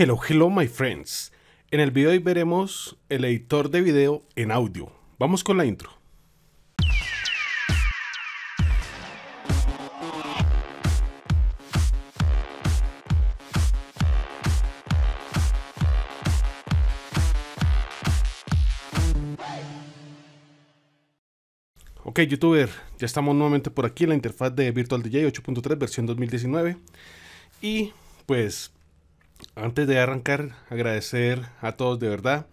Hello, hello my friends. En el video de hoy veremos el editor de video en audio. Vamos con la intro. Ok, youtuber, ya estamos nuevamente por aquí en la interfaz de Virtual DJ 8.3 versión 2019 y pues antes de arrancar, agradecer a todos de verdad.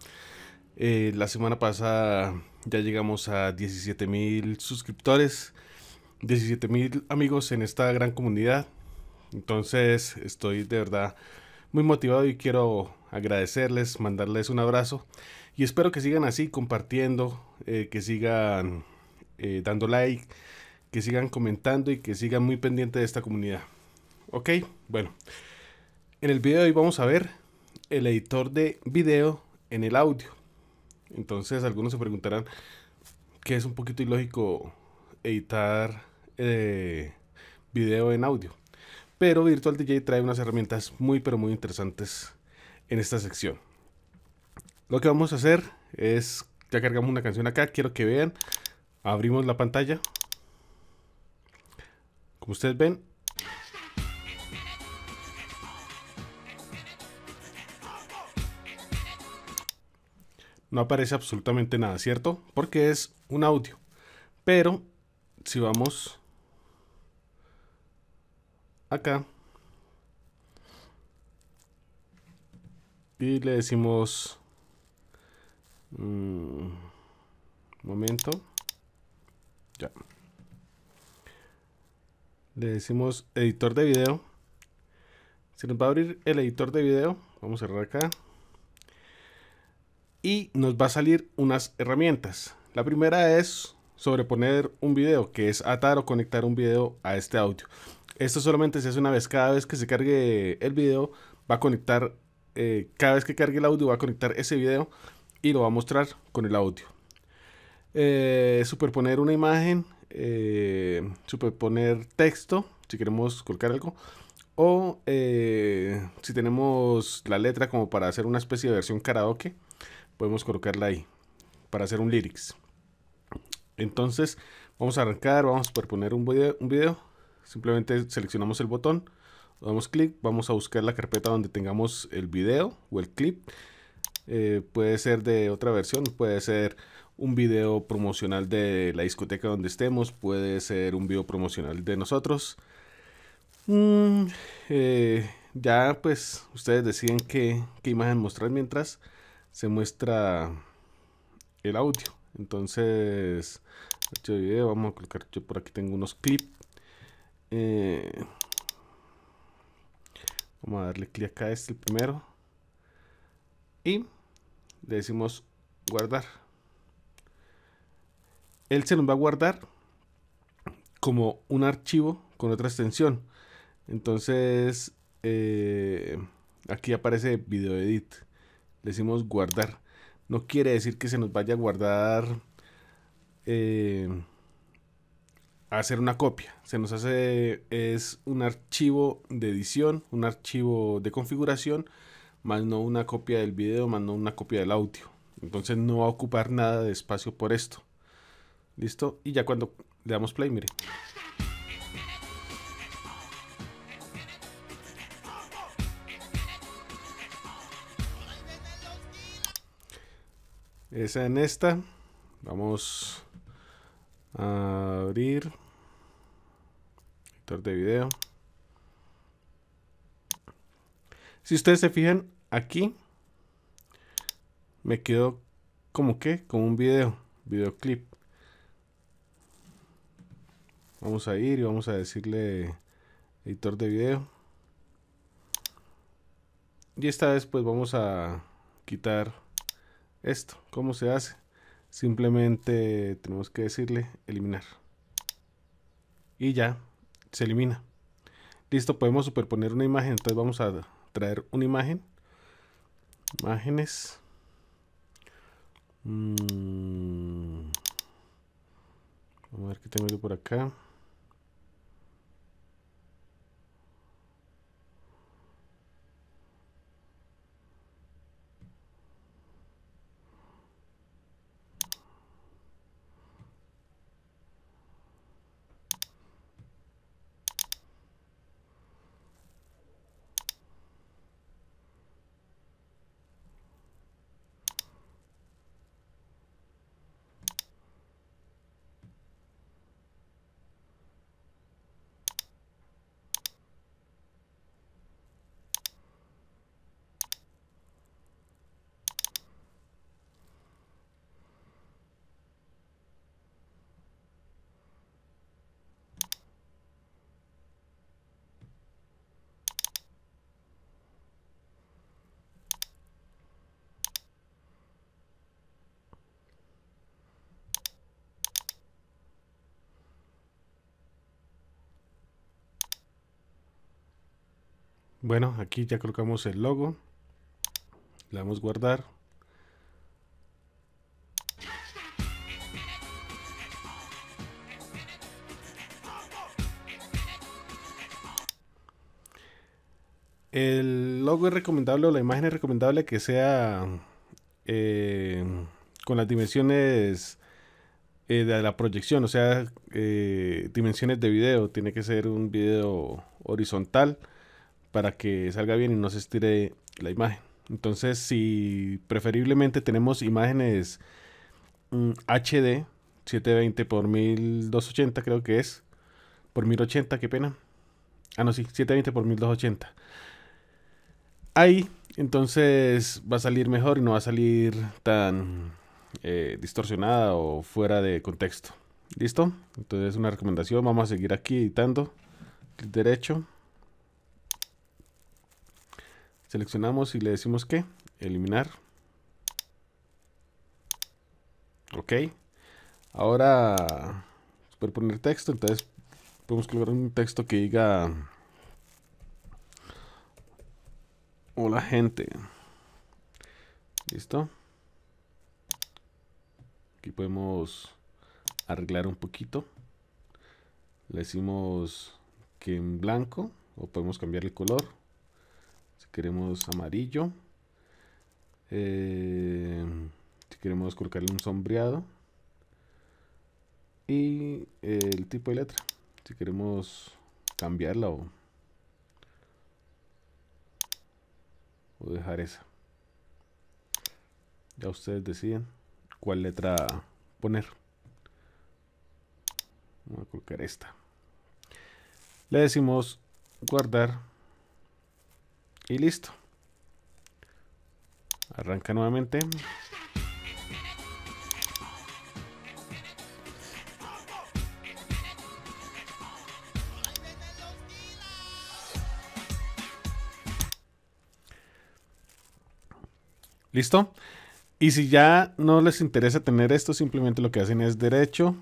Eh, la semana pasada ya llegamos a 17 mil suscriptores, 17 mil amigos en esta gran comunidad. Entonces estoy de verdad muy motivado y quiero agradecerles, mandarles un abrazo y espero que sigan así compartiendo, eh, que sigan eh, dando like, que sigan comentando y que sigan muy pendientes de esta comunidad. Ok, bueno. En el video de hoy vamos a ver el editor de video en el audio. Entonces algunos se preguntarán que es un poquito ilógico editar eh, video en audio. Pero Virtual DJ trae unas herramientas muy pero muy interesantes en esta sección. Lo que vamos a hacer es, ya cargamos una canción acá, quiero que vean, abrimos la pantalla. Como ustedes ven, no aparece absolutamente nada, ¿cierto? Porque es un audio. Pero si vamos acá y le decimos mm, momento ya le decimos editor de video se nos va a abrir el editor de video vamos a cerrar acá y nos va a salir unas herramientas. La primera es sobreponer un video, que es atar o conectar un video a este audio. Esto solamente se hace una vez, cada vez que se cargue el video va a conectar, eh, cada vez que cargue el audio va a conectar ese video y lo va a mostrar con el audio. Eh, superponer una imagen, eh, superponer texto, si queremos colocar algo, o si tenemos la letra como para hacer una especie de versión karaoke, podemos colocarla ahí para hacer un lyrics. Entonces vamos a arrancar, vamos a poner un video, un video. Simplemente seleccionamos el botón, damos clic, vamos a buscar la carpeta donde tengamos el video o el clip. Eh, puede ser de otra versión, puede ser un video promocional de la discoteca donde estemos, puede ser un video promocional de nosotros. Mm, eh, ya pues ustedes deciden qué, qué imagen mostrar mientras se muestra el audio. Entonces, archivo video, vamos a colocar, yo por aquí tengo unos clips. Eh, vamos a darle clic acá, este el primero. Y le decimos guardar. Él se nos va a guardar como un archivo con otra extensión. Entonces, eh, aquí aparece video edit decimos guardar. No quiere decir que se nos vaya a guardar eh, a hacer una copia. Se nos hace, es un archivo de edición, un archivo de configuración, más no una copia del video, más no una copia del audio. Entonces no va a ocupar nada de espacio por esto. ¿Listo? Y ya cuando le damos play, mire. Esa en esta. Vamos a abrir. Editor de video. Si ustedes se fijan, aquí me quedo. como que, como un video, videoclip. Vamos a ir y vamos a decirle editor de video. Y esta vez pues vamos a quitar esto, ¿cómo se hace? Simplemente tenemos que decirle eliminar. Y ya, se elimina. Listo, podemos superponer una imagen. Entonces vamos a traer una imagen. Imágenes. Mm. Vamos a ver qué tengo yo por acá. Bueno, aquí ya colocamos el logo. Le damos guardar. El logo es recomendable o la imagen es recomendable que sea eh, con las dimensiones eh, de la proyección, o sea, eh, dimensiones de video. Tiene que ser un video horizontal para que salga bien y no se estire la imagen. Entonces, si preferiblemente tenemos imágenes mm, HD 720 por 1280 creo que es, por 1080, qué pena. Ah, no, sí, 720 x 1280. Ahí, entonces, va a salir mejor y no va a salir tan eh, distorsionada o fuera de contexto. ¿Listo? Entonces, una recomendación, vamos a seguir aquí editando. Clic derecho. Seleccionamos y le decimos que eliminar. Ok. Ahora puede poner texto, entonces podemos colocar un texto que diga Hola gente. Listo. Aquí podemos arreglar un poquito. Le decimos que en blanco o podemos cambiar el color queremos amarillo. Eh, si queremos colocarle un sombreado. Y eh, el tipo de letra. Si queremos cambiarla o, o dejar esa. Ya ustedes deciden cuál letra poner. Voy a colocar esta. Le decimos guardar. Y listo. Arranca nuevamente. ¿Listo? Y si ya no les interesa tener esto, simplemente lo que hacen es derecho,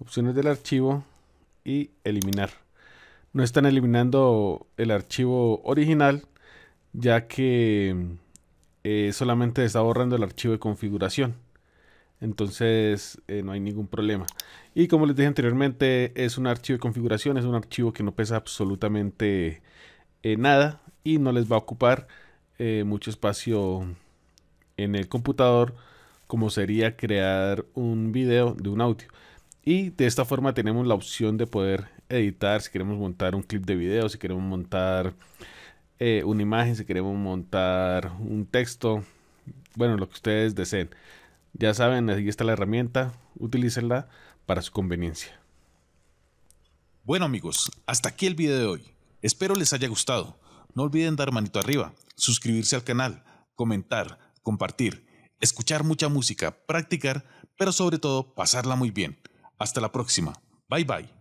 opciones del archivo y eliminar. No están eliminando el archivo original, ya que eh, solamente está borrando el archivo de configuración. Entonces eh, no hay ningún problema. Y como les dije anteriormente, es un archivo de configuración, es un archivo que no pesa absolutamente eh, nada y no les va a ocupar mucho espacio en el computador como sería crear un video de un audio. Y de esta forma tenemos la opción de poder editar si queremos montar un clip de video, si queremos montar eh, una imagen, si queremos montar un texto, bueno, lo que ustedes deseen. Ya saben, aquí está la herramienta, utilícenla para su conveniencia. Bueno amigos, hasta aquí el video de hoy. Espero les haya gustado. No olviden dar manito arriba, suscribirse al canal, comentar, compartir, escuchar mucha música, practicar, pero sobre todo pasarla muy bien. Hasta la próxima. Bye bye.